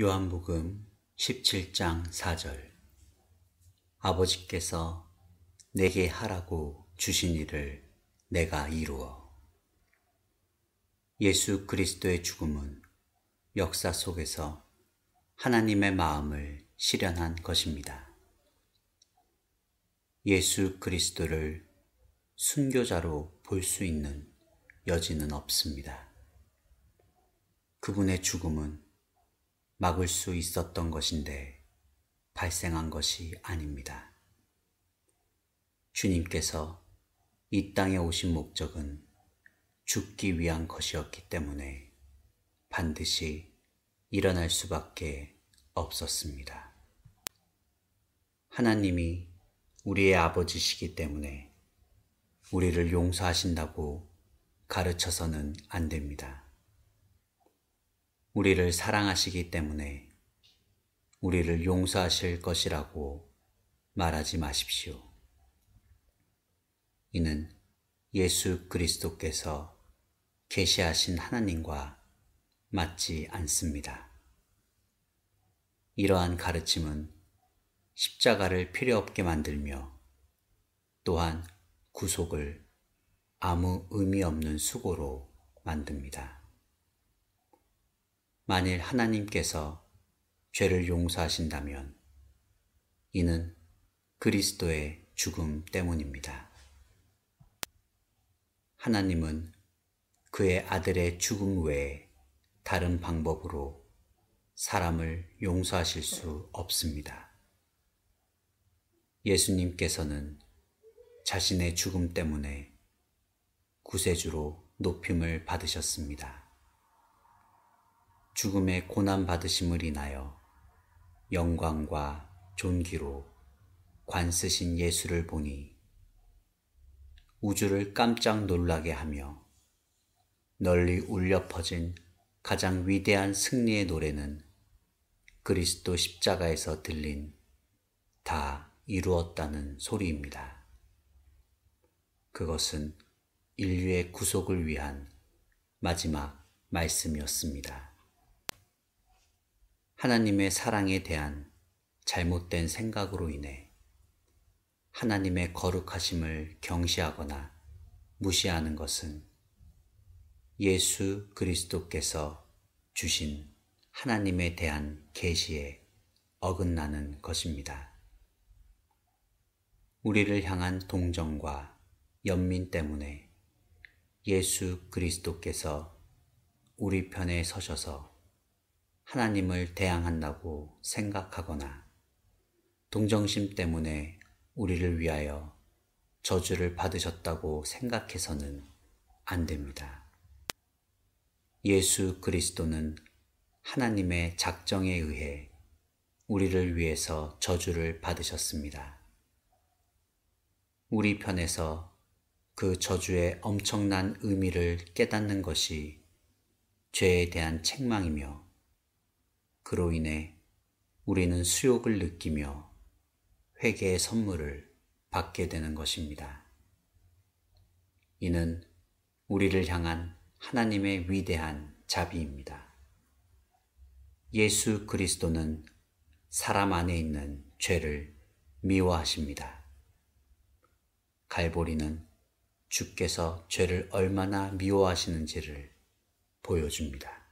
요한복음 17장 4절 아버지께서 내게 하라고 주신 일을 내가 이루어 예수 그리스도의 죽음은 역사 속에서 하나님의 마음을 실현한 것입니다. 예수 그리스도를 순교자로 볼 수 있는 여지는 없습니다. 그분의 죽음은 막을 수 있었던 것인데 발생한 것이 아닙니다. 주님께서 이 땅에 오신 목적은 죽기 위한 것이었기 때문에 반드시 일어날 수밖에 없었습니다. 하나님이 우리의 아버지시기 때문에 우리를 용서하신다고 가르쳐서는 안 됩니다. 우리를 사랑하시기 때문에 우리를 용서하실 것이라고 말하지 마십시오. 이는 예수 그리스도께서 계시하신 하나님과 맞지 않습니다. 이러한 가르침은 십자가를 필요 없게 만들며 또한 구속을 아무 의미 없는 수고로 만듭니다. 만일 하나님께서 죄를 용서하신다면 이는 그리스도의 죽음 때문입니다. 하나님은 그의 아들의 죽음 외에 다른 방법으로 사람을 용서하실 수 없습니다. 예수님께서는 자신의 죽음 때문에 구세주로 높임을 받으셨습니다. 죽음의 고난 받으심을 인하여 영광과 존귀로 관쓰신 예수를 보니 우주를 깜짝 놀라게 하며 널리 울려 퍼진 가장 위대한 승리의 노래는 그리스도 십자가에서 들린 다 이루었다는 소리입니다. 그것은 인류의 구속을 위한 마지막 말씀이었습니다. 하나님의 사랑에 대한 잘못된 생각으로 인해 하나님의 거룩하심을 경시하거나 무시하는 것은 예수 그리스도께서 주신 하나님에 대한 계시에 어긋나는 것입니다. 우리를 향한 동정과 연민 때문에 예수 그리스도께서 우리 편에 서셔서 하나님을 대항한다고 생각하거나 동정심 때문에 우리를 위하여 저주를 받으셨다고 생각해서는 안 됩니다. 예수 그리스도는 하나님의 작정에 의해 우리를 위해서 저주를 받으셨습니다. 우리 편에서 그 저주의 엄청난 의미를 깨닫는 것이 죄에 대한 책망이며 그로 인해 우리는 수욕을 느끼며 회개의 선물을 받게 되는 것입니다. 이는 우리를 향한 하나님의 위대한 자비입니다. 예수 그리스도는 사람 안에 있는 죄를 미워하십니다. 갈보리는 주께서 죄를 얼마나 미워하시는지를 보여줍니다.